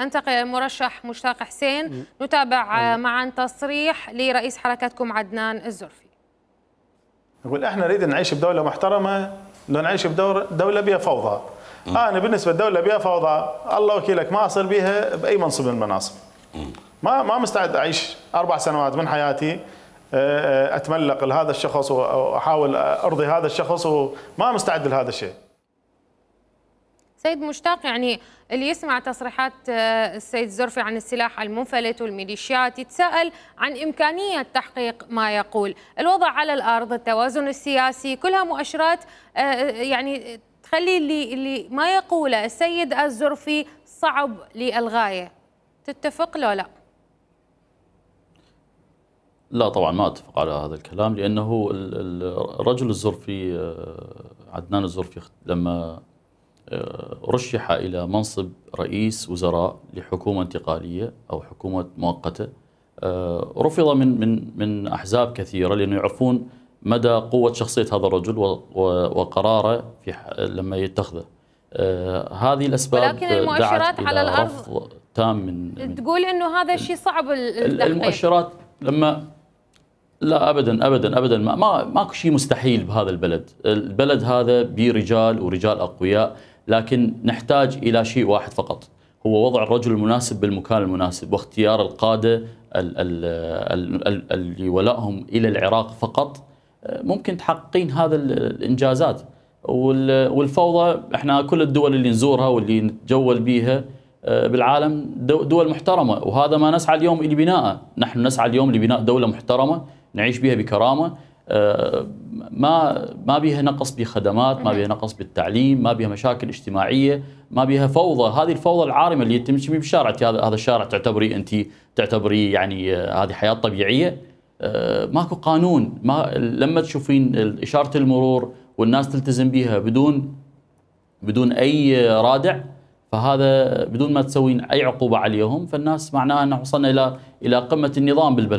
انتقل مرشح مشتاق حسين نتابع آه، معا تصريح لرئيس حركتكم عدنان الزرفي يقول احنا نريد نعيش بدولة محترمة لو نعيش بدولة بها فوضى آه، انا بالنسبة للدولة بها فوضى الله وكيلك ما اصل بها باي منصب من المناصب ما ما مستعد اعيش اربع سنوات من حياتي آه، اتملق لهذا الشخص واحاول ارضي هذا الشخص وما مستعد لهذا الشيء سيد مشتاق يعني اللي يسمع تصريحات آه، السيد الزرفي عن السلاح المنفلت والميليشيات يتساءل عن إمكانية تحقيق ما يقول الوضع على الأرض التوازن السياسي كلها مؤشرات آه، يعني تخلي اللي, اللي ما يقوله السيد الزرفي صعب للغاية تتفق لو لا؟ لا طبعا ما اتفق على هذا الكلام لانه الرجل الزرفي آه، عدنان الزرفي لما آه، رشح إلى منصب رئيس وزراء لحكومة انتقالية أو حكومة مؤقتة آه، رفض من من من أحزاب كثيرة لأنه يعرفون مدى قوة شخصية هذا الرجل وقراره في لما يتخذه آه، هذه الأسباب ولكن المؤشرات على الأرض تام من تقول أنه هذا شيء صعب المؤشرات لما لا ابدا ابدا ابدا ما ماكو شيء مستحيل بهذا البلد، البلد هذا برجال ورجال اقوياء لكن نحتاج الى شيء واحد فقط هو وضع الرجل المناسب بالمكان المناسب واختيار القاده اللي ولائهم الى العراق فقط ممكن تحققين هذا الانجازات والفوضى احنا كل الدول اللي نزورها واللي نتجول بيها آه، بالعالم دول محترمه وهذا ما نسعى اليوم لبنائه، نحن نسعى اليوم لبناء دوله محترمه نعيش بها بكرامه آه، ما ما بيها نقص بخدمات ما نعم. بيها نقص بالتعليم ما بيها مشاكل اجتماعيه ما بيها فوضى هذه الفوضى العارمه اللي تمشي بالشارع هذا هذا الشارع تعتبري انت تعتبري يعني آه، هذه حياه طبيعيه آه، ماكو قانون ما لما تشوفين اشاره المرور والناس تلتزم بها بدون بدون اي رادع فهذا بدون ما تسوين اي عقوبه عليهم فالناس معناها ان وصلنا الى الى قمه النظام بالبلد